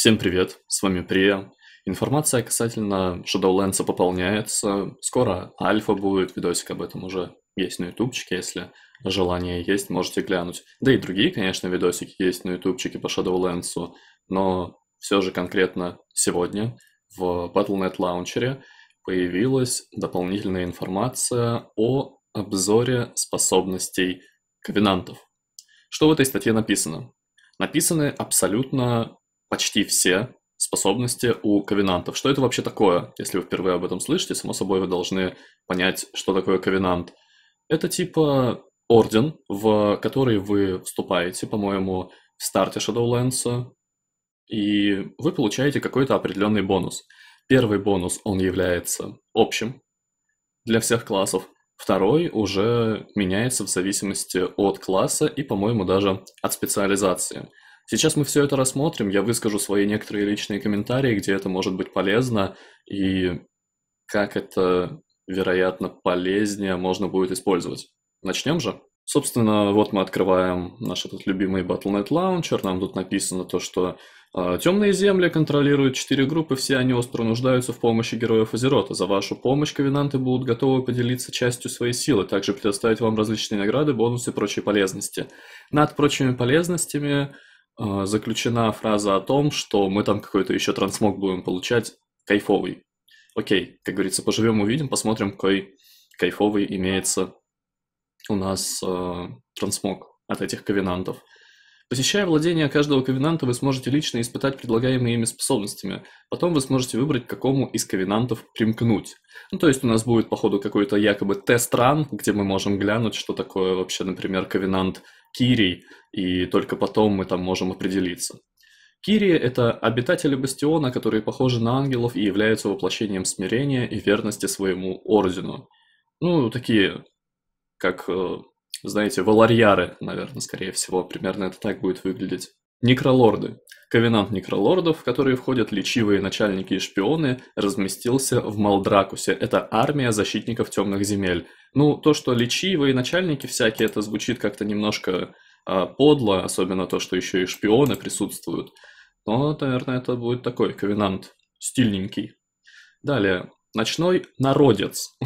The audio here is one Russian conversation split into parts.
Всем привет, с вами Прия. Информация касательно Shadowlands пополняется. Скоро альфа будет, видосик об этом уже есть на ютубчике, если желание есть, можете глянуть. Да и другие, конечно, видосики есть на ютубчике по Shadowlands, но все же конкретно сегодня в Battle.net лаунчере появилась дополнительная информация о обзоре способностей ковенантов. Что в этой статье написано? Написаны абсолютно почти все способности у ковенантов. Что это вообще такое? Если вы впервые об этом слышите, само собой вы должны понять, что такое ковенант. Это типа орден, в который вы вступаете, по-моему, в старте Shadowlands, и вы получаете какой-то определенный бонус. Первый бонус, он является общим для всех классов, второй уже меняется в зависимости от класса и, по-моему, даже от специализации – Сейчас мы все это рассмотрим, я выскажу свои некоторые личные комментарии, где это может быть полезно, и как это, вероятно, полезнее можно будет использовать. Начнем же. Собственно, вот мы открываем наш этот любимый Battle.net Launcher. Нам тут написано то, что а, темные земли контролируют четыре группы, все они остро нуждаются в помощи героев Азерота. За вашу помощь ковенанты будут готовы поделиться частью своей силы, также предоставить вам различные награды, бонусы и прочие полезности. Над прочими полезностями Э, заключена фраза о том, что мы там какой-то еще трансмог будем получать кайфовый. Окей, как говорится, поживем, увидим, посмотрим, какой кайфовый имеется у нас э, трансмог от этих ковенантов. Посещая владение каждого ковенанта, вы сможете лично испытать предлагаемые ими способностями. Потом вы сможете выбрать, к какому из ковенантов примкнуть. Ну, то есть у нас будет, походу, какой-то якобы тест-ран, где мы можем глянуть, что такое вообще, например, ковенант – Кирий, и только потом мы там можем определиться. Кирии – это обитатели Бастиона, которые похожи на ангелов и являются воплощением смирения и верности своему ордену. Ну, такие, как, э, знаете, валарьяры, наверное, скорее всего, примерно это так будет выглядеть. Некролорды. Ковенант некролордов, в которые входят лечивые начальники и шпионы, разместился в Малдракусе. Это армия защитников темных земель. Ну, то, что лечивые начальники всякие, это звучит как-то немножко э, подло, особенно то, что еще и шпионы присутствуют. Но, наверное, это будет такой ковенант стильненький. Далее. Ночной народец.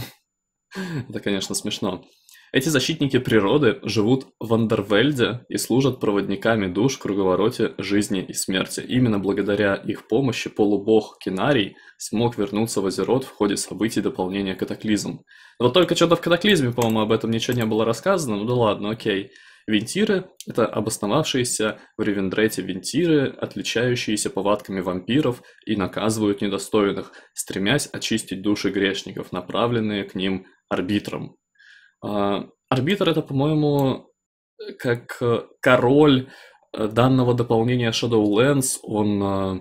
это, конечно, смешно. Эти защитники природы живут в Андервельде и служат проводниками душ в круговороте жизни и смерти. Именно благодаря их помощи полубог Кинарий смог вернуться в Азерот в ходе событий дополнения катаклизм. Вот только что-то в катаклизме, по-моему, об этом ничего не было рассказано, ну да ладно, окей. Вентиры – это обосновавшиеся в Ревендрете вентиры, отличающиеся повадками вампиров и наказывают недостойных, стремясь очистить души грешников, направленные к ним арбитром. А, арбитр это, по-моему, как э, король э, данного дополнения Shadowlands. Он э,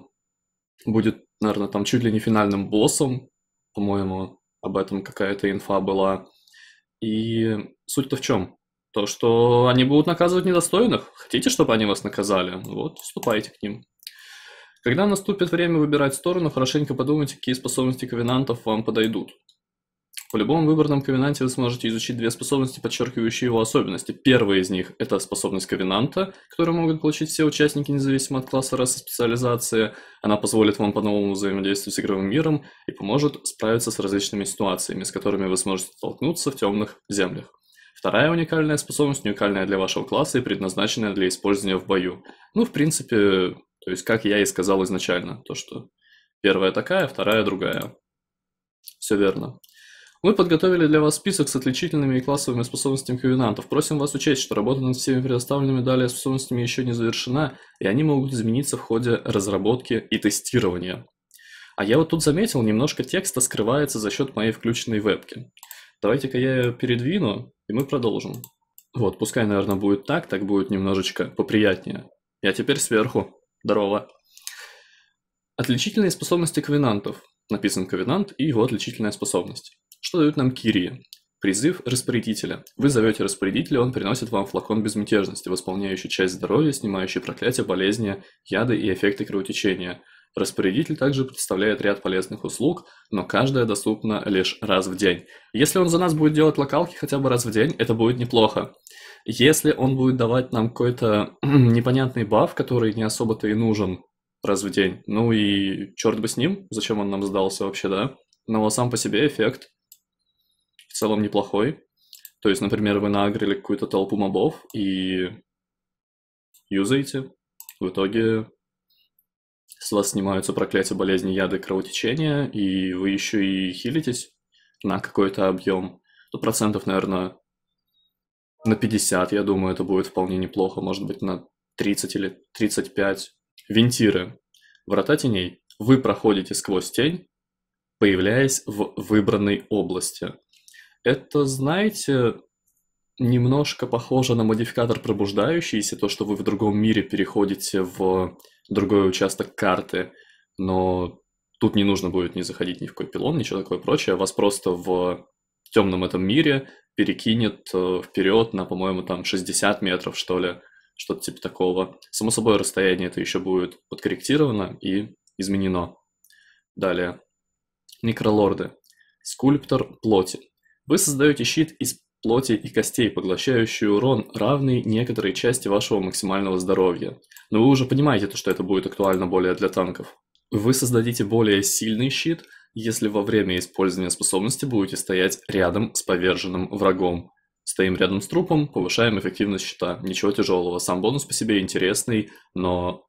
будет, наверное, там чуть ли не финальным боссом. По-моему, об этом какая-то инфа была. И суть-то в чем? То, что они будут наказывать недостойных. Хотите, чтобы они вас наказали? Вот, вступайте к ним. Когда наступит время выбирать сторону, хорошенько подумайте, какие способности ковенантов вам подойдут. В любом выбранном ковенанте вы сможете изучить две способности, подчеркивающие его особенности. Первая из них – это способность ковенанта, которую могут получить все участники, независимо от класса, расы, специализации. Она позволит вам по-новому взаимодействовать с игровым миром и поможет справиться с различными ситуациями, с которыми вы сможете столкнуться в темных землях. Вторая уникальная способность, уникальная для вашего класса и предназначенная для использования в бою. Ну, в принципе, то есть, как я и сказал изначально, то, что первая такая, вторая другая. Все верно. Мы подготовили для вас список с отличительными и классовыми способностями ковенантов. Просим вас учесть, что работа над всеми предоставленными далее способностями еще не завершена, и они могут измениться в ходе разработки и тестирования. А я вот тут заметил, немножко текста скрывается за счет моей включенной вебки. Давайте-ка я ее передвину, и мы продолжим. Вот, пускай, наверное, будет так, так будет немножечко поприятнее. Я теперь сверху. Здорово. Отличительные способности квинантов написан ковенант и его отличительная способность. Что дают нам Кирии? Призыв распорядителя. Вы зовете распорядителя, он приносит вам флакон безмятежности, восполняющий часть здоровья, снимающий проклятия, болезни, яды и эффекты кровотечения. Распорядитель также представляет ряд полезных услуг, но каждая доступна лишь раз в день. Если он за нас будет делать локалки хотя бы раз в день, это будет неплохо. Если он будет давать нам какой-то непонятный баф, который не особо-то и нужен, раз в день. Ну и черт бы с ним, зачем он нам сдался вообще, да? Но сам по себе эффект в целом неплохой. То есть, например, вы нагрели какую-то толпу мобов и юзаете. В итоге с вас снимаются проклятия, болезни, яды, кровотечения, и вы еще и хилитесь на какой-то объем. То процентов, наверное, на 50, я думаю, это будет вполне неплохо. Может быть, на 30 или 35 Вентиры. Врата теней. Вы проходите сквозь тень, появляясь в выбранной области. Это, знаете, немножко похоже на модификатор пробуждающийся, то, что вы в другом мире переходите в другой участок карты, но тут не нужно будет ни заходить ни в какой пилон, ничего такое прочее, вас просто в темном этом мире перекинет э, вперед на, по-моему, там 60 метров, что ли, что-то типа такого. Само собой, расстояние это еще будет подкорректировано и изменено. Далее. Некролорды. Скульптор плоти. Вы создаете щит из плоти и костей, поглощающий урон, равный некоторой части вашего максимального здоровья. Но вы уже понимаете, то, что это будет актуально более для танков. Вы создадите более сильный щит, если во время использования способности будете стоять рядом с поверженным врагом. Стоим рядом с трупом, повышаем эффективность щита. Ничего тяжелого. Сам бонус по себе интересный, но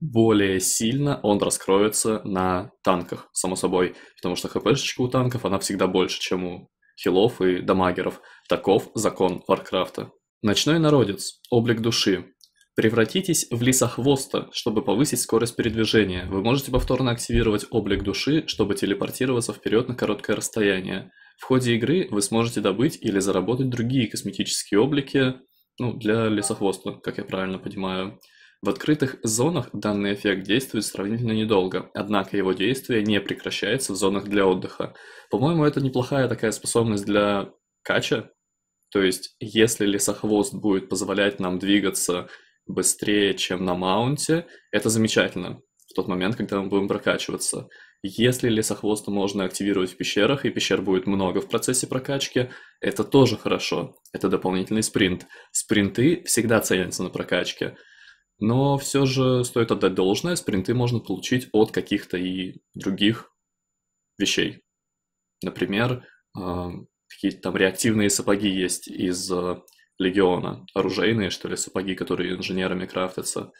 более сильно он раскроется на танках, само собой, потому что хпшечка у танков, она всегда больше, чем у хилов и дамагеров. Таков закон Варкрафта. Ночной народец. Облик души. Превратитесь в лиса хвоста, чтобы повысить скорость передвижения. Вы можете повторно активировать облик души, чтобы телепортироваться вперед на короткое расстояние. В ходе игры вы сможете добыть или заработать другие косметические облики ну, для лесохвоста, как я правильно понимаю. В открытых зонах данный эффект действует сравнительно недолго, однако его действие не прекращается в зонах для отдыха. По-моему, это неплохая такая способность для кача. То есть, если лесохвост будет позволять нам двигаться быстрее, чем на маунте, это замечательно в тот момент, когда мы будем прокачиваться. Если лесохвоста можно активировать в пещерах, и пещер будет много в процессе прокачки, это тоже хорошо. Это дополнительный спринт. Спринты всегда ценятся на прокачке. Но все же стоит отдать должное, спринты можно получить от каких-то и других вещей. Например, а, какие-то там реактивные сапоги есть из а, легиона, оружейные, что ли, сапоги, которые инженерами крафтятся.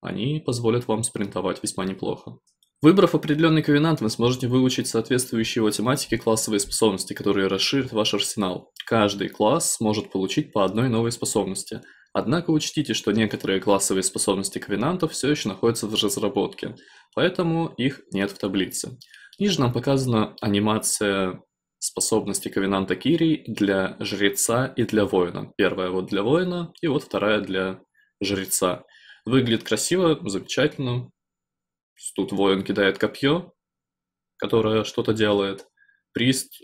Они позволят вам спринтовать весьма неплохо. Выбрав определенный ковенант, вы сможете выучить соответствующие его тематике классовые способности, которые расширят ваш арсенал. Каждый класс может получить по одной новой способности. Однако учтите, что некоторые классовые способности ковенантов все еще находятся в разработке, поэтому их нет в таблице. Ниже нам показана анимация способности ковенанта Кирий для жреца и для воина. Первая вот для воина, и вот вторая для жреца. Выглядит красиво, замечательно, Тут воин кидает копье, которое что-то делает. Прист,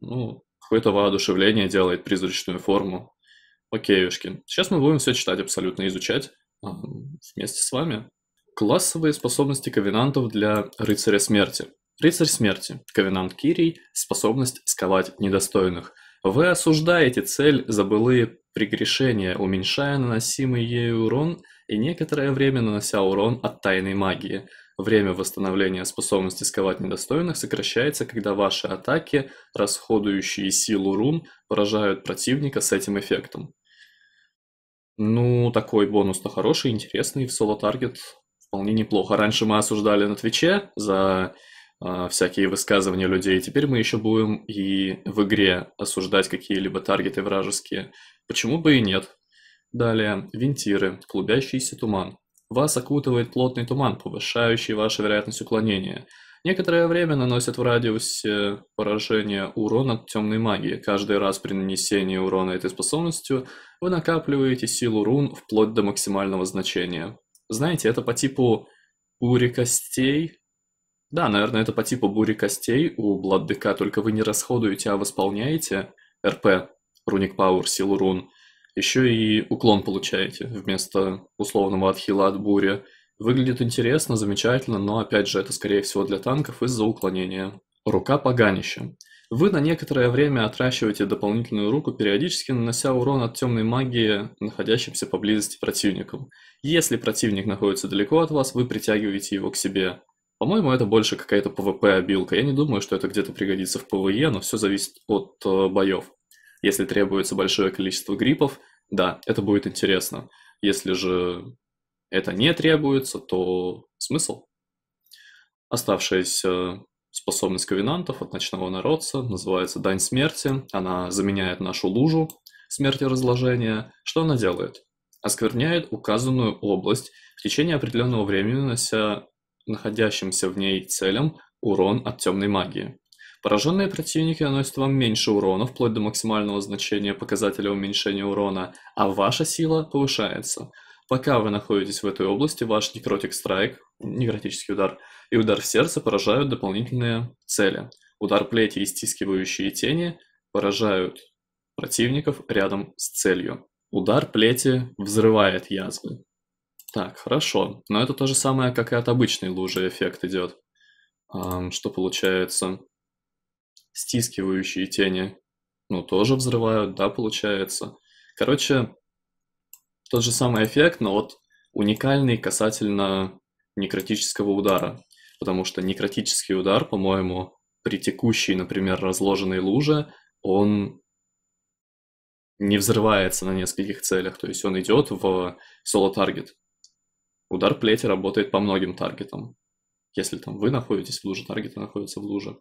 ну, какое-то воодушевление делает призрачную форму. Окейушки. Сейчас мы будем все читать абсолютно, изучать а, вместе с вами. Классовые способности ковенантов для рыцаря смерти. Рыцарь смерти. Ковенант Кирий. Способность сковать недостойных. Вы осуждаете цель за былые прегрешения, уменьшая наносимый ей урон и некоторое время нанося урон от тайной магии – Время восстановления способности сковать недостойных сокращается, когда ваши атаки, расходующие силу рун, поражают противника с этим эффектом. Ну, такой бонус-то хороший, интересный, в соло-таргет вполне неплохо. Раньше мы осуждали на Твиче за э, всякие высказывания людей, теперь мы еще будем и в игре осуждать какие-либо таргеты вражеские. Почему бы и нет? Далее, винтиры, клубящийся туман. Вас окутывает плотный туман, повышающий вашу вероятность уклонения. Некоторое время наносят в радиусе поражения урон от темной магии. Каждый раз при нанесении урона этой способностью вы накапливаете силу рун вплоть до максимального значения. Знаете, это по типу бури костей. Да, наверное, это по типу бури костей у Бладдыка, только вы не расходуете, а восполняете РП, руник пауэр, силу рун еще и уклон получаете вместо условного отхила от бури. Выглядит интересно, замечательно, но опять же это скорее всего для танков из-за уклонения. Рука поганища. Вы на некоторое время отращиваете дополнительную руку, периодически нанося урон от темной магии находящимся поблизости противникам. Если противник находится далеко от вас, вы притягиваете его к себе. По-моему, это больше какая-то ПВП-обилка. Я не думаю, что это где-то пригодится в ПВЕ, но все зависит от э, боев. Если требуется большое количество гриппов, да, это будет интересно. Если же это не требуется, то смысл? Оставшаяся способность ковенантов от ночного народца называется «Дань смерти». Она заменяет нашу лужу смерти разложения. Что она делает? Оскверняет указанную область в течение определенного времени, нанося находящимся в ней целям урон от темной магии. Пораженные противники наносят вам меньше урона, вплоть до максимального значения показателя уменьшения урона, а ваша сила повышается. Пока вы находитесь в этой области, ваш некротик страйк, некротический удар, и удар в сердце поражают дополнительные цели. Удар плети и стискивающие тени поражают противников рядом с целью. Удар плети взрывает язвы. Так, хорошо. Но это то же самое, как и от обычной лужи эффект идет. Что получается? стискивающие тени, ну, тоже взрывают, да, получается. Короче, тот же самый эффект, но вот уникальный касательно некротического удара. Потому что некротический удар, по-моему, при текущей, например, разложенной луже, он не взрывается на нескольких целях, то есть он идет в соло-таргет. Удар плети работает по многим таргетам. Если там вы находитесь в луже, таргеты находятся в луже.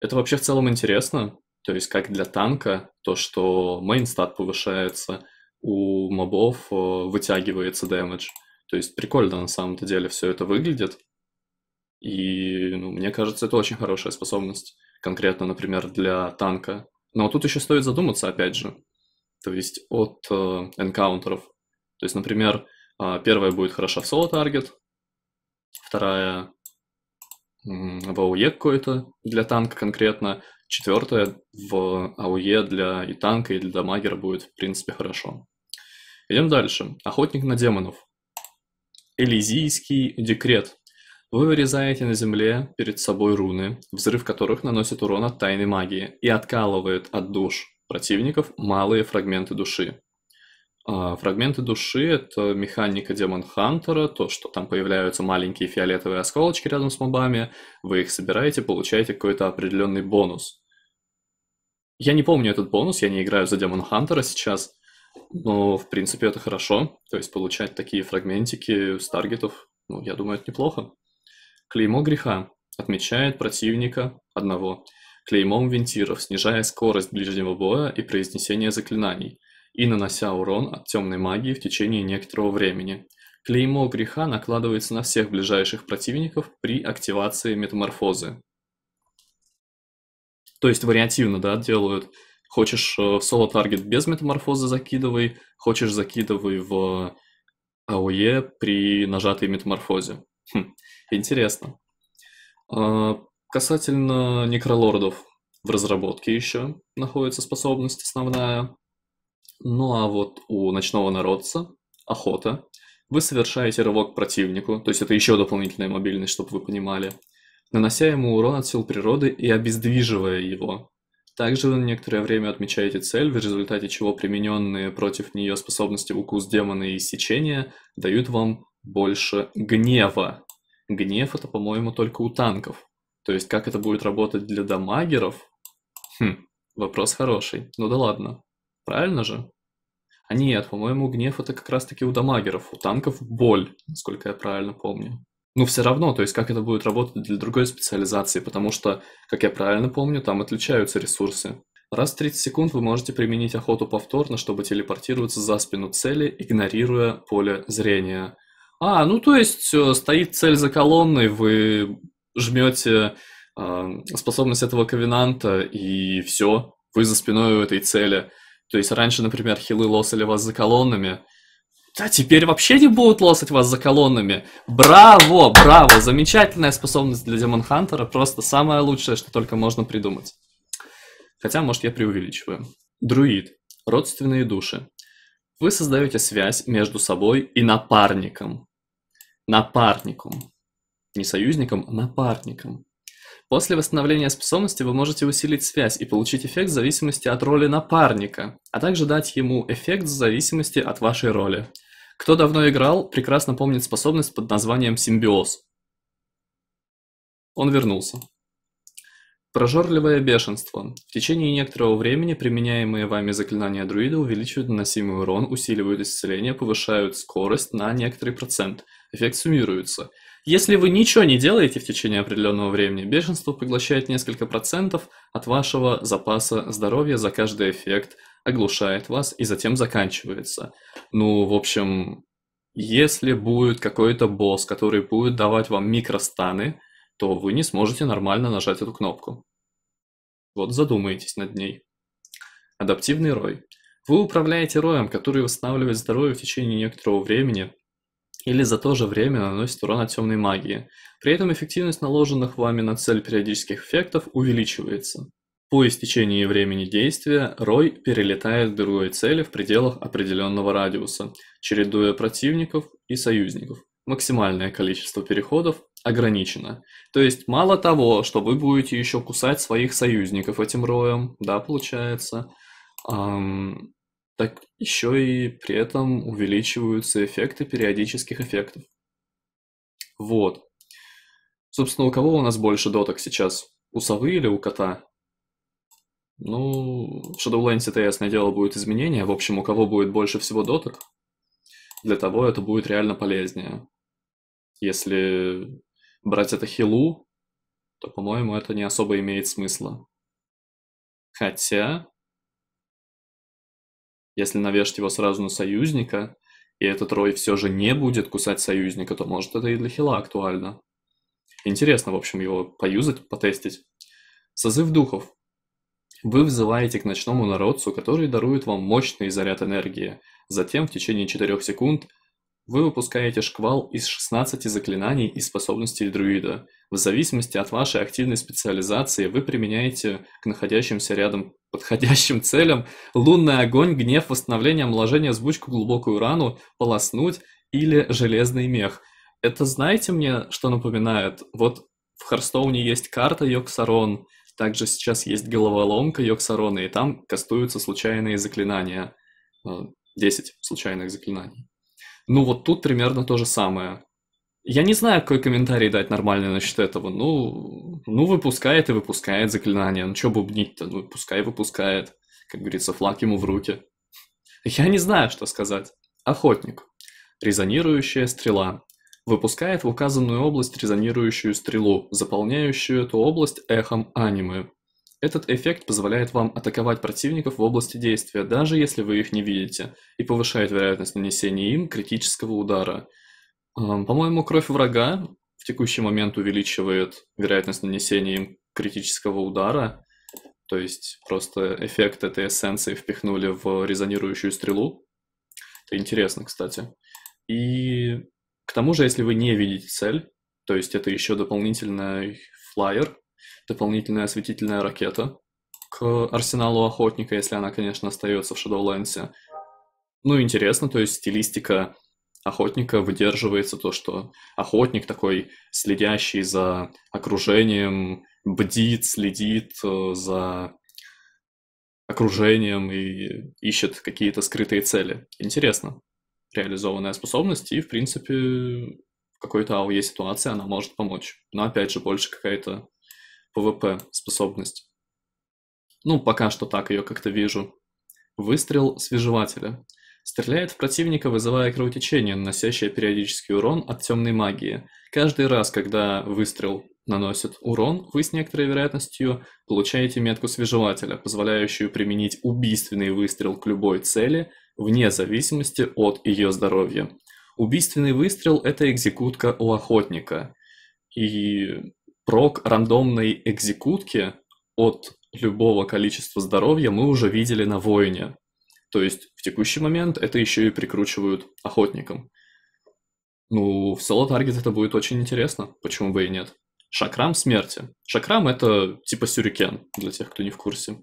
Это вообще в целом интересно. То есть как для танка, то, что мейнстат повышается, у мобов э, вытягивается дэмэдж. То есть прикольно на самом-то деле все это выглядит. И ну, мне кажется, это очень хорошая способность, конкретно, например, для танка. Но тут еще стоит задуматься, опять же, то есть от э, энкаунтеров. То есть, например, а, первая будет хороша в соло-таргет, вторая в АУЕ какое-то для танка конкретно. Четвертое в АУЕ для и танка, и для дамагера будет, в принципе, хорошо. Идем дальше. Охотник на демонов. Элизийский декрет. Вы вырезаете на земле перед собой руны, взрыв которых наносит урон от тайной магии и откалывает от душ противников малые фрагменты души. А, фрагменты души — это механика Демон Хантера, то, что там появляются маленькие фиолетовые осколочки рядом с мобами, вы их собираете, получаете какой-то определенный бонус. Я не помню этот бонус, я не играю за Демон Хантера сейчас, но, в принципе, это хорошо. То есть получать такие фрагментики с таргетов, ну, я думаю, это неплохо. Клеймо греха отмечает противника одного клеймом вентиров, снижая скорость ближнего боя и произнесение заклинаний и нанося урон от темной магии в течение некоторого времени. Клеймо греха накладывается на всех ближайших противников при активации метаморфозы. То есть вариативно, да, делают. Хочешь э, в соло-таргет без метаморфозы закидывай, хочешь закидывай в АОЕ при нажатой метаморфозе. Хм, интересно. А, касательно некролордов, в разработке еще находится способность основная. Ну а вот у ночного народца охота. Вы совершаете рывок противнику, то есть это еще дополнительная мобильность, чтобы вы понимали, нанося ему урон от сил природы и обездвиживая его. Также вы на некоторое время отмечаете цель, в результате чего примененные против нее способности укус демона и сечения дают вам больше гнева. Гнев это, по-моему, только у танков. То есть как это будет работать для дамагеров? Хм, вопрос хороший. Ну да ладно. Правильно же? А нет, по-моему, гнев это как раз-таки у дамагеров, у танков боль, насколько я правильно помню. Ну, все равно, то есть как это будет работать для другой специализации, потому что, как я правильно помню, там отличаются ресурсы. Раз в 30 секунд вы можете применить охоту повторно, чтобы телепортироваться за спину цели, игнорируя поле зрения. А, ну то есть э, стоит цель за колонной, вы жмете э, способность этого ковенанта, и все, вы за спиной у этой цели – то есть раньше, например, хилы лосали вас за колоннами, а теперь вообще не будут лосать вас за колоннами. Браво, браво, замечательная способность для Демон Хантера, просто самое лучшее, что только можно придумать. Хотя, может, я преувеличиваю. Друид. Родственные души. Вы создаете связь между собой и напарником. Напарником. Не союзником, а напарником. После восстановления способности вы можете усилить связь и получить эффект в зависимости от роли напарника, а также дать ему эффект в зависимости от вашей роли. Кто давно играл, прекрасно помнит способность под названием симбиоз. Он вернулся. Прожорливое бешенство. В течение некоторого времени применяемые вами заклинания друида увеличивают наносимый урон, усиливают исцеление, повышают скорость на некоторый процент. Эффект суммируется – если вы ничего не делаете в течение определенного времени, бешенство поглощает несколько процентов от вашего запаса здоровья за каждый эффект, оглушает вас и затем заканчивается. Ну, в общем, если будет какой-то босс, который будет давать вам микростаны, то вы не сможете нормально нажать эту кнопку. Вот задумайтесь над ней. Адаптивный рой. Вы управляете роем, который восстанавливает здоровье в течение некоторого времени, или за то же время наносит урон от темной магии. При этом эффективность наложенных вами на цель периодических эффектов увеличивается. По истечении времени действия Рой перелетает к другой цели в пределах определенного радиуса, чередуя противников и союзников. Максимальное количество переходов ограничено. То есть мало того, что вы будете еще кусать своих союзников этим роем, да, получается, эм, так еще и при этом увеличиваются эффекты периодических эффектов. Вот. Собственно, у кого у нас больше доток сейчас? У совы или у кота? Ну, в Shadowlands это, ясное дело, будет изменение. В общем, у кого будет больше всего доток, для того это будет реально полезнее. Если брать это хилу, то, по-моему, это не особо имеет смысла. Хотя, если навешать его сразу на союзника, и этот рой все же не будет кусать союзника, то может это и для хила актуально. Интересно, в общем, его поюзать, потестить. Созыв духов. Вы взываете к ночному народцу, который дарует вам мощный заряд энергии. Затем в течение 4 секунд вы выпускаете шквал из 16 заклинаний и способностей друида. В зависимости от вашей активной специализации вы применяете к находящимся рядом подходящим целям лунный огонь, гнев, восстановление, омоложение, сбучку, глубокую рану, полоснуть или железный мех. Это знаете мне, что напоминает? Вот в Харстоуне есть карта Йоксарон, также сейчас есть головоломка Йоксарона, и там кастуются случайные заклинания. 10 э, случайных заклинаний. Ну вот тут примерно то же самое. Я не знаю, какой комментарий дать нормальный насчет этого. Ну, ну выпускает и выпускает заклинание. Ну, что бубнить-то? Ну, пускай выпускает. Как говорится, флаг ему в руки. Я не знаю, что сказать. Охотник. Резонирующая стрела. Выпускает в указанную область резонирующую стрелу, заполняющую эту область эхом анимы. Этот эффект позволяет вам атаковать противников в области действия, даже если вы их не видите, и повышает вероятность нанесения им критического удара. По-моему, кровь врага в текущий момент увеличивает вероятность нанесения им критического удара, то есть просто эффект этой эссенции впихнули в резонирующую стрелу. Это интересно, кстати. И к тому же, если вы не видите цель, то есть это еще дополнительный флайер, дополнительная осветительная ракета к арсеналу охотника, если она, конечно, остается в Shadowlands. Ну, интересно, то есть стилистика охотника выдерживается то, что охотник такой, следящий за окружением, бдит, следит э, за окружением и ищет какие-то скрытые цели. Интересно. Реализованная способность и, в принципе, в какой-то АОЕ ситуации она может помочь. Но, опять же, больше какая-то ПВП способность. Ну, пока что так ее как-то вижу. Выстрел свежевателя. Стреляет в противника, вызывая кровотечение, наносящее периодический урон от темной магии. Каждый раз, когда выстрел наносит урон, вы с некоторой вероятностью получаете метку свежевателя, позволяющую применить убийственный выстрел к любой цели, вне зависимости от ее здоровья. Убийственный выстрел – это экзекутка у охотника. И прок рандомной экзекутки от любого количества здоровья мы уже видели на воине. То есть в текущий момент это еще и прикручивают охотникам. Ну, в соло таргет это будет очень интересно, почему бы и нет. Шакрам смерти. Шакрам это типа сюрикен, для тех, кто не в курсе.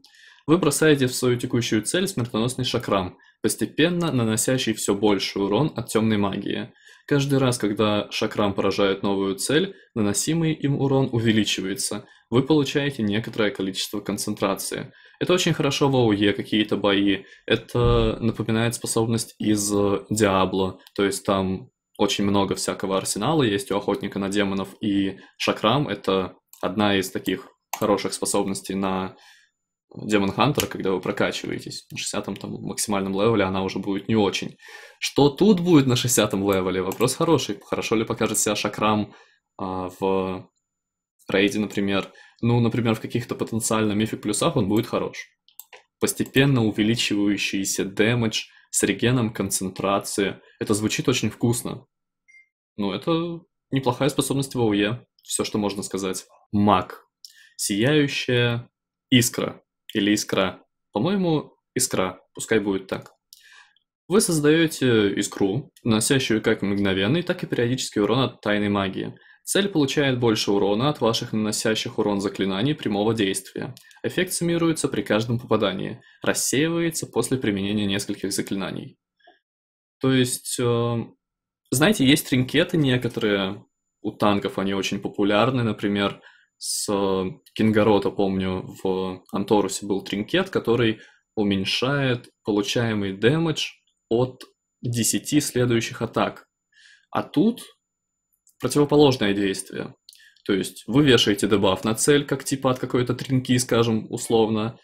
Вы бросаете в свою текущую цель смертоносный шакрам, постепенно наносящий все больше урон от темной магии – Каждый раз, когда шакрам поражает новую цель, наносимый им урон увеличивается. Вы получаете некоторое количество концентрации. Это очень хорошо в ОУЕ какие-то бои. Это напоминает способность из э, Диабло. То есть там очень много всякого арсенала есть у охотника на демонов, и шакрам — это одна из таких хороших способностей на Демон Hunter, когда вы прокачиваетесь. На 60 там максимальном левеле она уже будет не очень. Что тут будет на 60 левеле? Вопрос хороший. Хорошо ли покажет себя Шакрам а, в рейде, например? Ну, например, в каких-то потенциально мифик плюсах он будет хорош. Постепенно увеличивающийся дэмэдж с регеном концентрации. Это звучит очень вкусно. Ну, это неплохая способность в ОУЕ. Все, что можно сказать. Маг. Сияющая искра или искра. По-моему, искра, пускай будет так. Вы создаете искру, наносящую как мгновенный, так и периодический урон от тайной магии. Цель получает больше урона от ваших наносящих урон заклинаний прямого действия. Эффект суммируется при каждом попадании, рассеивается после применения нескольких заклинаний. То есть, э, знаете, есть тринкеты некоторые у танков, они очень популярны, например, с кингарота, помню, в Анторусе был тринкет, который уменьшает получаемый дэмэдж от 10 следующих атак. А тут противоположное действие. То есть вы вешаете дебаф на цель, как типа от какой-то тринки, скажем, условно,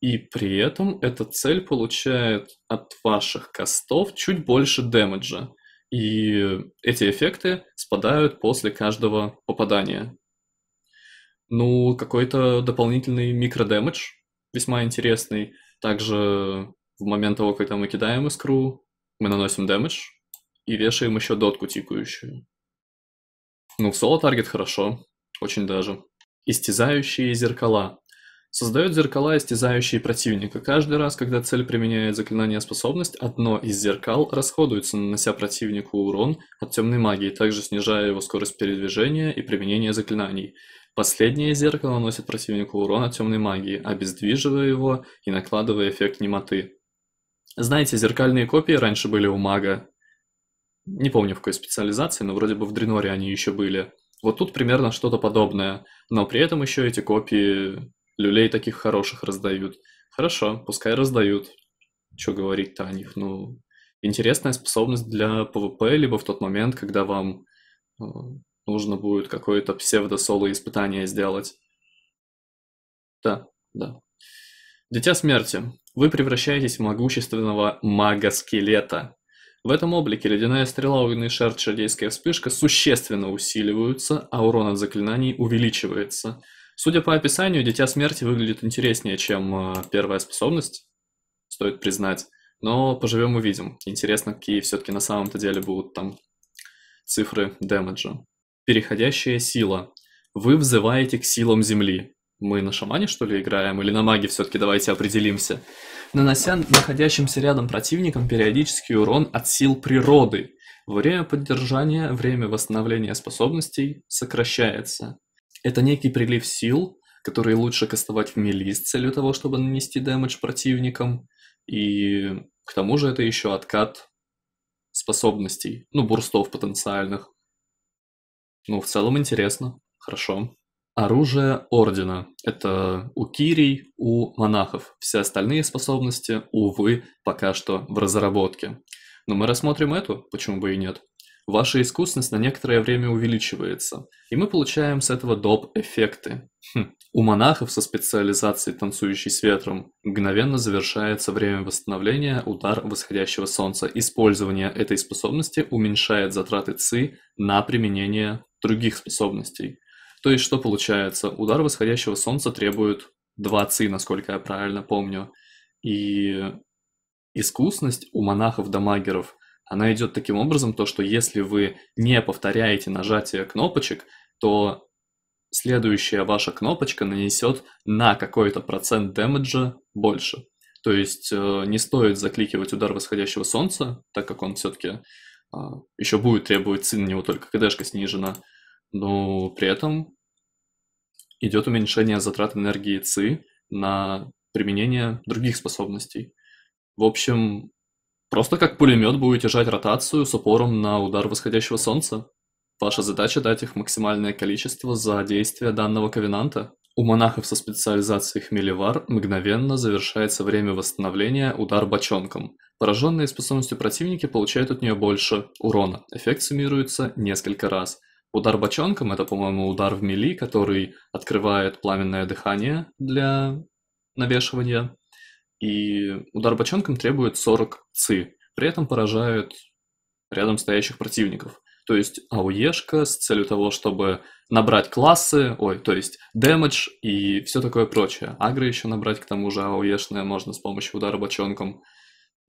и при этом эта цель получает от ваших костов чуть больше дэмэджа. И эти эффекты спадают после каждого попадания. Ну, какой-то дополнительный микродэмэдж весьма интересный. Также в момент того, когда мы кидаем искру, мы наносим дэмэдж и вешаем еще дотку тикающую. Ну, в соло-таргет хорошо, очень даже. Истязающие зеркала. Создает зеркала, истязающие противника. Каждый раз, когда цель применяет заклинание способность, одно из зеркал расходуется, нанося противнику урон от темной магии, также снижая его скорость передвижения и применения заклинаний. Последнее зеркало наносит противнику урон от темной магии, обездвиживая его и накладывая эффект немоты. Знаете, зеркальные копии раньше были у мага. Не помню в какой специализации, но вроде бы в Дреноре они еще были. Вот тут примерно что-то подобное, но при этом еще эти копии люлей таких хороших раздают. Хорошо, пускай раздают. Что говорить-то о них? Ну, интересная способность для PvP либо в тот момент, когда вам э, нужно будет какое-то псевдо-соло испытание сделать. Да, да. Дитя смерти. Вы превращаетесь в могущественного мага-скелета. В этом облике ледяная стрела, огненный шар, чердейская вспышка существенно усиливаются, а урон от заклинаний увеличивается. Судя по описанию, Дитя Смерти выглядит интереснее, чем э, первая способность, стоит признать. Но поживем увидим. Интересно, какие все-таки на самом-то деле будут там цифры демеджа переходящая сила. Вы взываете к силам земли. Мы на шамане, что ли, играем? Или на маге все-таки давайте определимся. Нанося находящимся рядом противникам периодический урон от сил природы. Время поддержания, время восстановления способностей сокращается. Это некий прилив сил, который лучше кастовать в мели с целью того, чтобы нанести дэмэдж противникам. И к тому же это еще откат способностей, ну, бурстов потенциальных. Ну, в целом интересно. Хорошо. Оружие ордена – это у кирий, у монахов. Все остальные способности, увы, пока что в разработке. Но мы рассмотрим эту, почему бы и нет ваша искусность на некоторое время увеличивается, и мы получаем с этого доп. эффекты. Хм. У монахов со специализацией «Танцующий с ветром» мгновенно завершается время восстановления удар восходящего солнца. Использование этой способности уменьшает затраты ЦИ на применение других способностей. То есть что получается? Удар восходящего солнца требует 2 ЦИ, насколько я правильно помню. И искусность у монахов-дамагеров она идет таким образом, то что если вы не повторяете нажатие кнопочек, то следующая ваша кнопочка нанесет на какой-то процент дэмэджа больше. То есть э, не стоит закликивать удар восходящего солнца, так как он все-таки э, а, еще будет требовать цин, на него только кдэшка снижена, но при этом идет уменьшение затрат энергии ци на применение других способностей. В общем, Просто как пулемет будете жать ротацию с упором на удар восходящего солнца. Ваша задача дать их максимальное количество за действие данного ковенанта. У монахов со специализацией хмелевар мгновенно завершается время восстановления удар бочонком. Пораженные способностью противники получают от нее больше урона. Эффект суммируется несколько раз. Удар бочонком – это, по-моему, удар в мели, который открывает пламенное дыхание для навешивания и удар бочонком требует 40 ци, при этом поражают рядом стоящих противников. То есть ауешка с целью того, чтобы набрать классы, ой, то есть дэмэдж и все такое прочее. агры еще набрать, к тому же ауешное можно с помощью удара бочонком –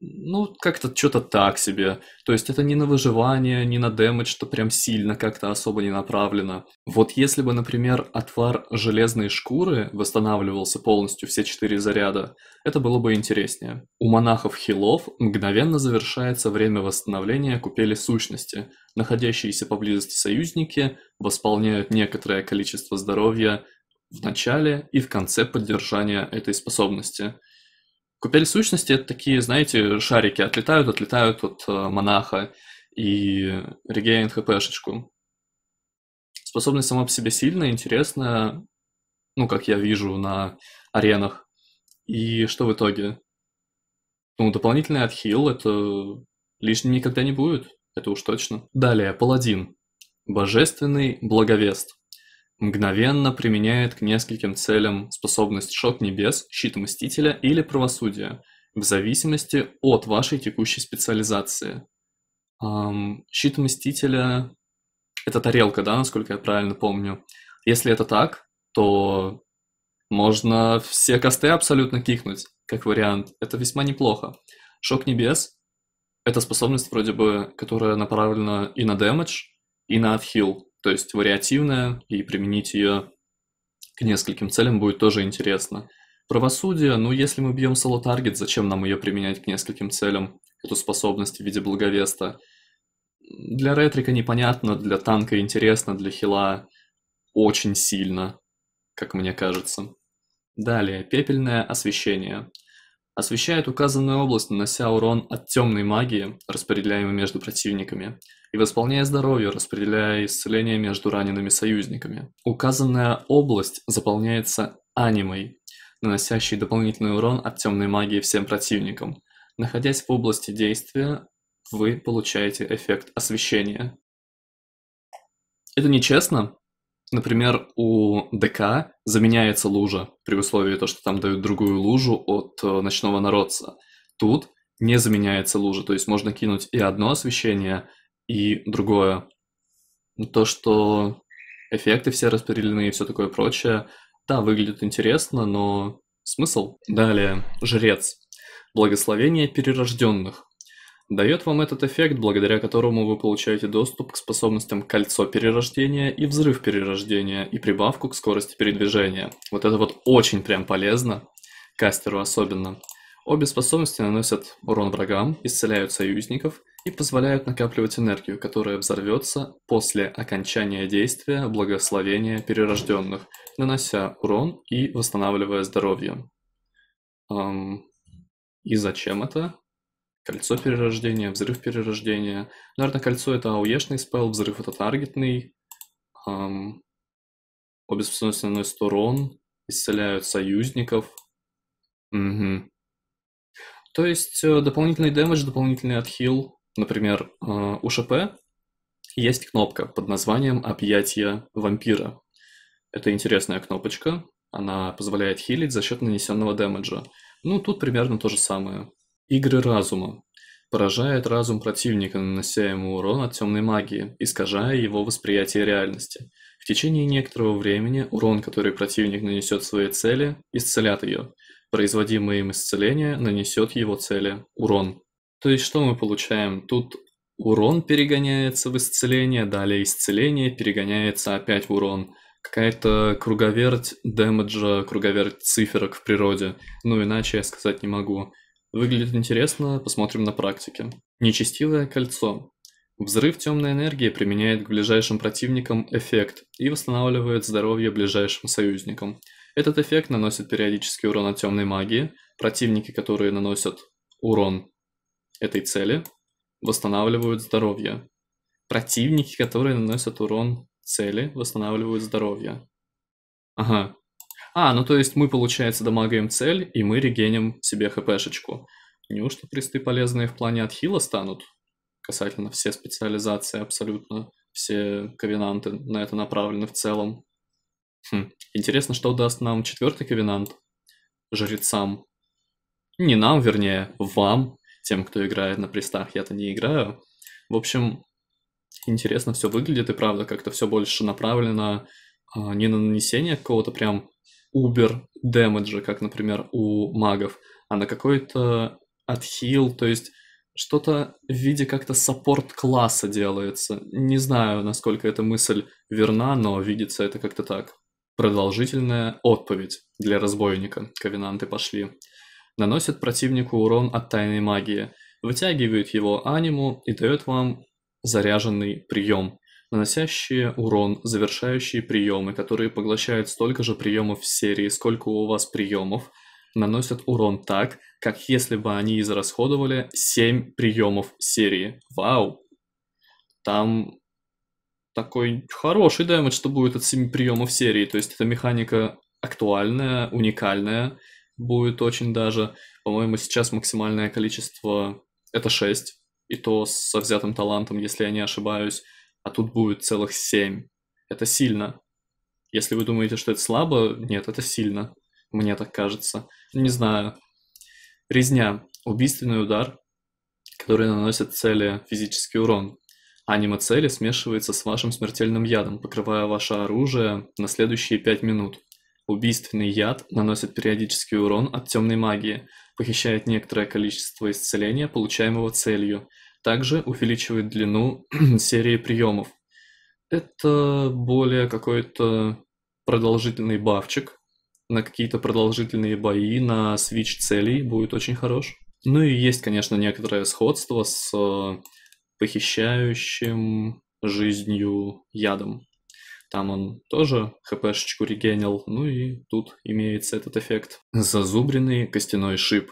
ну, как-то что-то так себе. То есть это не на выживание, не на дэмэдж, что прям сильно как-то особо не направлено. Вот если бы, например, отвар железной шкуры восстанавливался полностью все четыре заряда, это было бы интереснее. У монахов-хилов мгновенно завершается время восстановления купели сущности. Находящиеся поблизости союзники восполняют некоторое количество здоровья в начале и в конце поддержания этой способности – Купель сущности — это такие, знаете, шарики отлетают, отлетают от э, монаха и регейн хпшечку. Способность сама по себе сильная, интересная, ну, как я вижу на аренах. И что в итоге? Ну, дополнительный отхил — это лишним никогда не будет, это уж точно. Далее, паладин. Божественный благовест мгновенно применяет к нескольким целям способность Шок Небес, Щит Мстителя или Правосудие, в зависимости от вашей текущей специализации. Эм, щит Мстителя — это тарелка, да, насколько я правильно помню. Если это так, то можно все косты абсолютно кикнуть, как вариант. Это весьма неплохо. Шок Небес — это способность, вроде бы, которая направлена и на дэмэдж, и на отхил то есть вариативная, и применить ее к нескольким целям будет тоже интересно. Правосудие, ну если мы бьем соло-таргет, зачем нам ее применять к нескольким целям, эту способность в виде благовеста? Для ретрика непонятно, для танка интересно, для хила очень сильно, как мне кажется. Далее, пепельное освещение освещает указанную область, нанося урон от темной магии, распределяемой между противниками, и восполняя здоровье, распределяя исцеление между ранеными союзниками. Указанная область заполняется анимой, наносящей дополнительный урон от темной магии всем противникам. Находясь в области действия, вы получаете эффект освещения. Это нечестно? Например, у ДК заменяется лужа при условии то, что там дают другую лужу от э, ночного народца. Тут не заменяется лужа, то есть можно кинуть и одно освещение, и другое. Ну, то, что эффекты все распределены и все такое прочее, да, выглядит интересно, но смысл? Далее, жрец. Благословение перерожденных. Дает вам этот эффект, благодаря которому вы получаете доступ к способностям кольцо перерождения и взрыв перерождения, и прибавку к скорости передвижения. Вот это вот очень прям полезно, кастеру особенно. Обе способности наносят урон врагам, исцеляют союзников и позволяют накапливать энергию, которая взорвется после окончания действия благословения перерожденных, нанося урон и восстанавливая здоровье. Эм, и зачем это? кольцо перерождения, взрыв перерождения. Наверное, кольцо это ауешный спел, взрыв это таргетный. Эм, обе способности наносят урон, исцеляют союзников. Угу. То есть э, дополнительный дэмэдж, дополнительный отхил. Например, э, у ШП есть кнопка под названием «Объятие вампира». Это интересная кнопочка, она позволяет хилить за счет нанесенного дэмэджа. Ну, тут примерно то же самое. Игры разума. Поражает разум противника, нанося ему урон от темной магии, искажая его восприятие реальности. В течение некоторого времени урон, который противник нанесет своей цели, исцелят ее. Производимое им исцеление нанесет его цели урон. То есть что мы получаем? Тут урон перегоняется в исцеление, далее исцеление перегоняется опять в урон какая-то круговерть демеджа, круговерть циферок в природе. Ну, иначе я сказать не могу. Выглядит интересно, посмотрим на практике. Нечестивое кольцо. Взрыв темной энергии применяет к ближайшим противникам эффект и восстанавливает здоровье ближайшим союзникам. Этот эффект наносит периодический урон от темной магии. Противники, которые наносят урон этой цели, восстанавливают здоровье. Противники, которые наносят урон цели, восстанавливают здоровье. Ага, а, ну то есть мы, получается, дамагаем цель, и мы регеним себе хпшечку. Неужто присты полезные в плане отхила станут? Касательно все специализации абсолютно, все ковенанты на это направлены в целом. Хм, интересно, что даст нам четвертый ковенант? Жрецам. Не нам, вернее, вам, тем, кто играет на пристах. я-то не играю. В общем, интересно все выглядит, и правда, как-то все больше направлено а, не на нанесение какого-то прям убер демеджа, как, например, у магов, а на какой-то отхил, то есть что-то в виде как-то саппорт класса делается. Не знаю, насколько эта мысль верна, но видится это как-то так. Продолжительная отповедь для разбойника. Ковенанты пошли. Наносит противнику урон от тайной магии, вытягивает его аниму и дает вам заряженный прием наносящие урон, завершающие приемы, которые поглощают столько же приемов в серии, сколько у вас приемов, наносят урон так, как если бы они израсходовали 7 приемов серии. Вау! Там такой хороший дэмэдж, что будет от 7 приемов серии. То есть эта механика актуальная, уникальная будет очень даже. По-моему, сейчас максимальное количество это 6. И то со взятым талантом, если я не ошибаюсь а тут будет целых 7. Это сильно. Если вы думаете, что это слабо, нет, это сильно. Мне так кажется. Не знаю. Резня. Убийственный удар, который наносит цели физический урон. Анима цели смешивается с вашим смертельным ядом, покрывая ваше оружие на следующие 5 минут. Убийственный яд наносит периодический урон от темной магии, похищает некоторое количество исцеления, получаемого целью, также увеличивает длину серии приемов. Это более какой-то продолжительный бафчик на какие-то продолжительные бои, на свич целей будет очень хорош. Ну и есть, конечно, некоторое сходство с э, похищающим жизнью ядом. Там он тоже хпшечку регенил, ну и тут имеется этот эффект. Зазубренный костяной шип.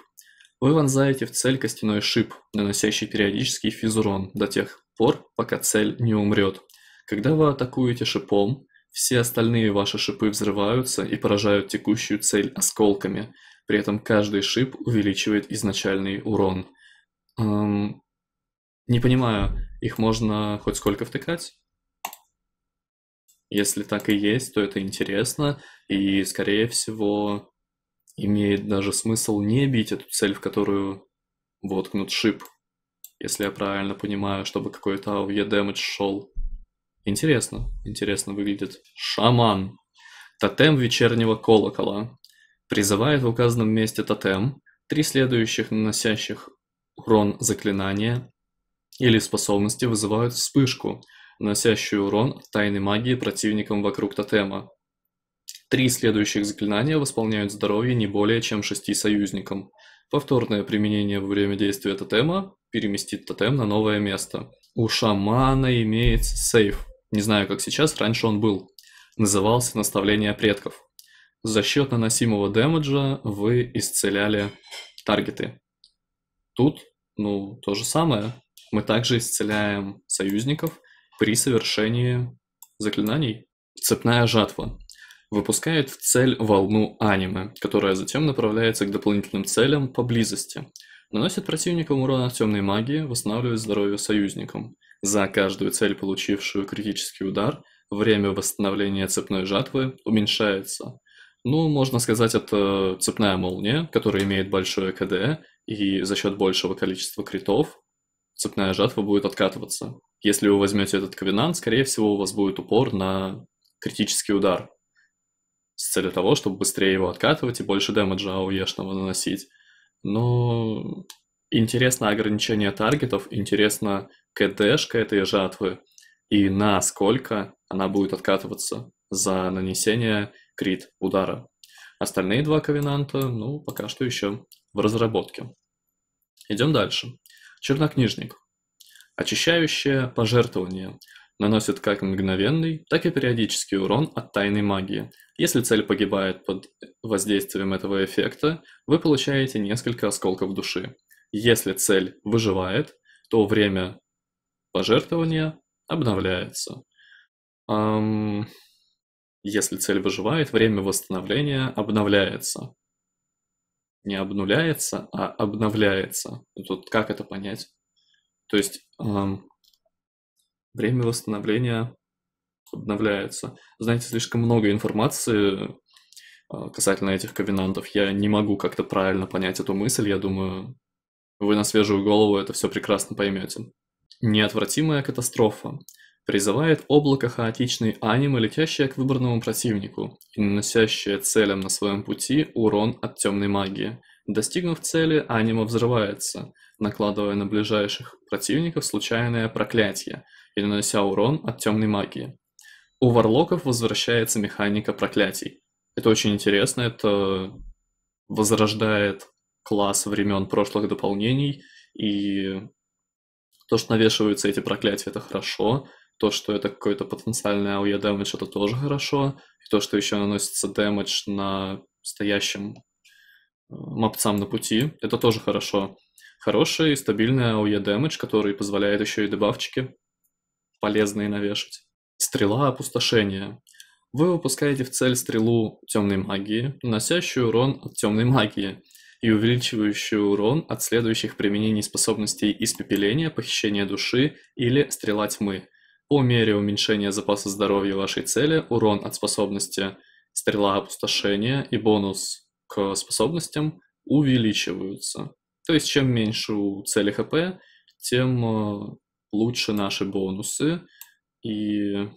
Вы вонзаете в цель костяной шип, наносящий периодический физурон, до тех пор, пока цель не умрет. Когда вы атакуете шипом, все остальные ваши шипы взрываются и поражают текущую цель осколками. При этом каждый шип увеличивает изначальный урон. Эм, не понимаю, их можно хоть сколько втыкать? Если так и есть, то это интересно, и, скорее всего, имеет даже смысл не бить эту цель, в которую воткнут шип, если я правильно понимаю, чтобы какой-то AOE damage шел. Интересно, интересно выглядит. Шаман. Тотем вечернего колокола. Призывает в указанном месте тотем, три следующих наносящих урон заклинания или способности вызывают вспышку, наносящую урон тайной магии противникам вокруг тотема. Три следующих заклинания восполняют здоровье не более чем шести союзникам. Повторное применение во время действия тотема переместит тотем на новое место. У шамана имеется сейф. Не знаю, как сейчас, раньше он был. Назывался «Наставление предков». За счет наносимого дэмэджа вы исцеляли таргеты. Тут, ну, то же самое. Мы также исцеляем союзников при совершении заклинаний. Цепная жатва выпускает в цель волну аниме, которая затем направляется к дополнительным целям поблизости. Наносит противникам урон от темной магии, восстанавливает здоровье союзникам. За каждую цель, получившую критический удар, время восстановления цепной жатвы уменьшается. Ну, можно сказать, это цепная молния, которая имеет большое КД, и за счет большего количества критов цепная жатва будет откатываться. Если вы возьмете этот ковенант, скорее всего, у вас будет упор на критический удар, с целью того, чтобы быстрее его откатывать и больше дэмэджа ауешного наносить. Но интересно ограничение таргетов, интересно КДШка этой жатвы и насколько она будет откатываться за нанесение крит удара. Остальные два ковенанта, ну, пока что еще в разработке. Идем дальше. Чернокнижник. Очищающее пожертвование наносит как мгновенный, так и периодический урон от тайной магии. Если цель погибает под воздействием этого эффекта, вы получаете несколько осколков души. Если цель выживает, то время пожертвования обновляется. Эм... Если цель выживает, время восстановления обновляется. Не обнуляется, а обновляется. Тут как это понять? То есть эм, время восстановления обновляется. Знаете, слишком много информации э, касательно этих ковенантов. Я не могу как-то правильно понять эту мысль. Я думаю, вы на свежую голову это все прекрасно поймете. Неотвратимая катастрофа. Призывает облако хаотичной анимы, летящее к выбранному противнику и наносящее целям на своем пути урон от темной магии. Достигнув цели, анима взрывается, накладывая на ближайших противников случайное проклятие, или нанося урон от темной магии. У варлоков возвращается механика проклятий. Это очень интересно, это возрождает класс времен прошлых дополнений, и то, что навешиваются эти проклятия, это хорошо, то, что это какой-то потенциальный AOE дэмэдж, это тоже хорошо, и то, что еще наносится дэмэдж на стоящим э, мапцам на пути, это тоже хорошо. Хороший и стабильный AOE дэмэдж, который позволяет еще и дебавчики полезные навешать. Стрела опустошения. Вы выпускаете в цель стрелу темной магии, наносящую урон от темной магии и увеличивающую урон от следующих применений способностей испепеления, похищения души или стрела тьмы. По мере уменьшения запаса здоровья вашей цели урон от способности стрела опустошения и бонус к способностям увеличиваются. То есть чем меньше у цели ХП, тем э, лучше наши бонусы, и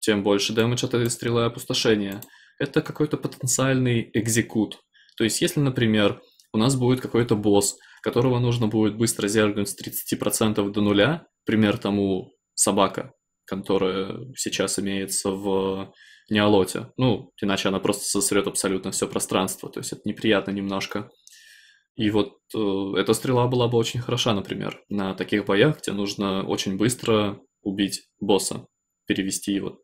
тем больше дэмэдж от этой стрелы опустошения. Это какой-то потенциальный экзекут. То есть, если, например, у нас будет какой-то босс, которого нужно будет быстро зергнуть с 30% до нуля, пример тому собака, которая сейчас имеется в неолоте. Ну, иначе она просто сосрет абсолютно все пространство, то есть это неприятно немножко. И вот э, эта стрела была бы очень хороша, например, на таких боях, где нужно очень быстро убить босса, перевести его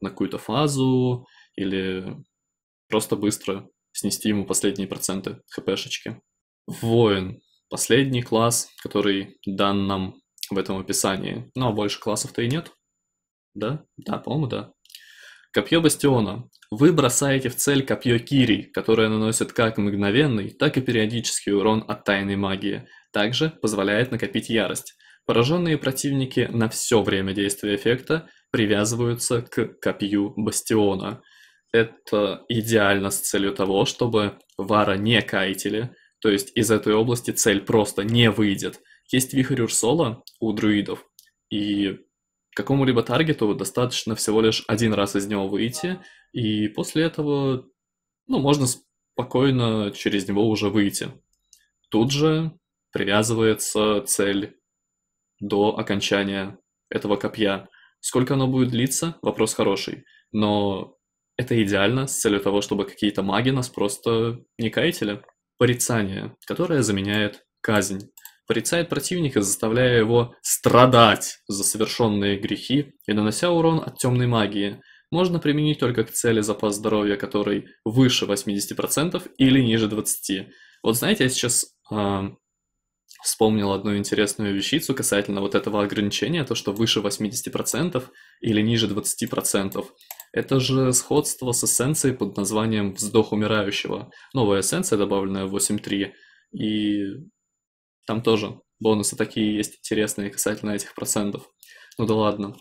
на какую-то фазу или просто быстро снести ему последние проценты хпшечки. Воин. Последний класс, который дан нам в этом описании. Ну, а больше классов-то и нет. Да? Да, по-моему, да. Копье Бастиона. Вы бросаете в цель копье Кирий, которое наносит как мгновенный, так и периодический урон от тайной магии. Также позволяет накопить ярость. Пораженные противники на все время действия эффекта привязываются к копью Бастиона. Это идеально с целью того, чтобы Вара не кайтили, то есть из этой области цель просто не выйдет. Есть вихрь Урсола у друидов, и какому-либо таргету достаточно всего лишь один раз из него выйти, и после этого, ну, можно спокойно через него уже выйти. Тут же привязывается цель до окончания этого копья. Сколько оно будет длиться, вопрос хороший, но это идеально с целью того, чтобы какие-то маги нас просто не каятили. Порицание, которое заменяет казнь порицает противника, заставляя его страдать за совершенные грехи и нанося урон от темной магии. Можно применить только к цели запас здоровья, который выше 80% или ниже 20%. Вот знаете, я сейчас э, вспомнил одну интересную вещицу касательно вот этого ограничения, то, что выше 80% или ниже 20%. Это же сходство с эссенцией под названием «Вздох умирающего». Новая эссенция, добавленная в 8.3, и там тоже бонусы такие есть интересные касательно этих процентов. Ну да ладно.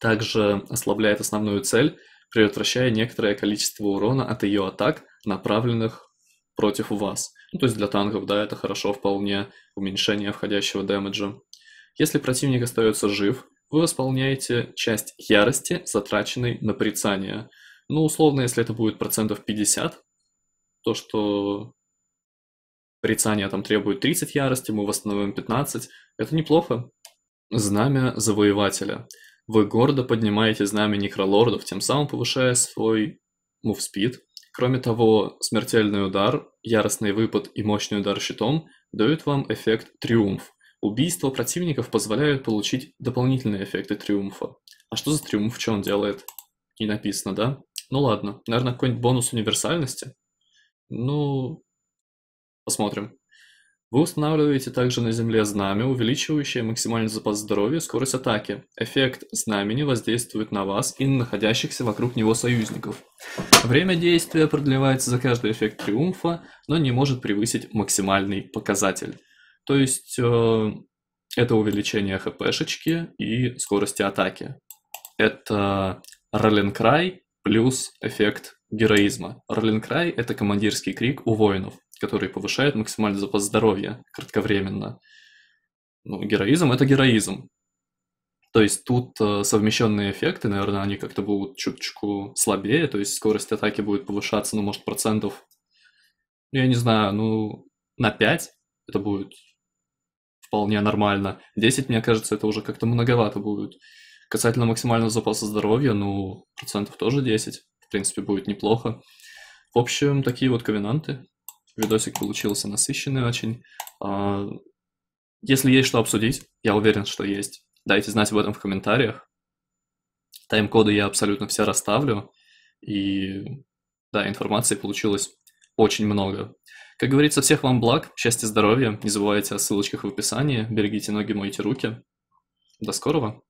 Также ослабляет основную цель, предотвращая некоторое количество урона от ее атак, направленных против вас. Ну, то есть для танков, да, это хорошо вполне, уменьшение входящего дэмэджа. Если противник остается жив, вы восполняете часть ярости, затраченной на прицание. Ну, условно, если это будет процентов 50, то, что Порицание там требует 30 ярости, мы восстановим 15. Это неплохо. Знамя Завоевателя. Вы гордо поднимаете знамя некролордов, тем самым повышая свой мувспид. Кроме того, смертельный удар, яростный выпад и мощный удар щитом дают вам эффект триумф. Убийство противников позволяют получить дополнительные эффекты триумфа. А что за триумф, что он делает? Не написано, да? Ну ладно, наверное, какой-нибудь бонус универсальности? Ну, Посмотрим. Вы устанавливаете также на земле знамя, увеличивающее максимальный запас здоровья и скорость атаки. Эффект знамени воздействует на вас и на находящихся вокруг него союзников. Время действия продлевается за каждый эффект триумфа, но не может превысить максимальный показатель. То есть э, это увеличение хпшечки и скорости атаки. Это Роленкрай плюс эффект героизма. Роленкрай – это командирский крик у воинов которые повышают максимальный запас здоровья кратковременно. Ну, героизм – это героизм. То есть тут э, совмещенные эффекты, наверное, они как-то будут чуточку слабее, то есть скорость атаки будет повышаться, ну, может, процентов, ну, я не знаю, ну, на 5 это будет вполне нормально. 10, мне кажется, это уже как-то многовато будет. Касательно максимального запаса здоровья, ну, процентов тоже 10, в принципе, будет неплохо. В общем, такие вот ковенанты. Видосик получился насыщенный очень. А, если есть что обсудить, я уверен, что есть. Дайте знать об этом в комментариях. Тайм-коды я абсолютно все расставлю. И да, информации получилось очень много. Как говорится, всех вам благ, счастья, здоровья. Не забывайте о ссылочках в описании. Берегите ноги, мойте руки. До скорого!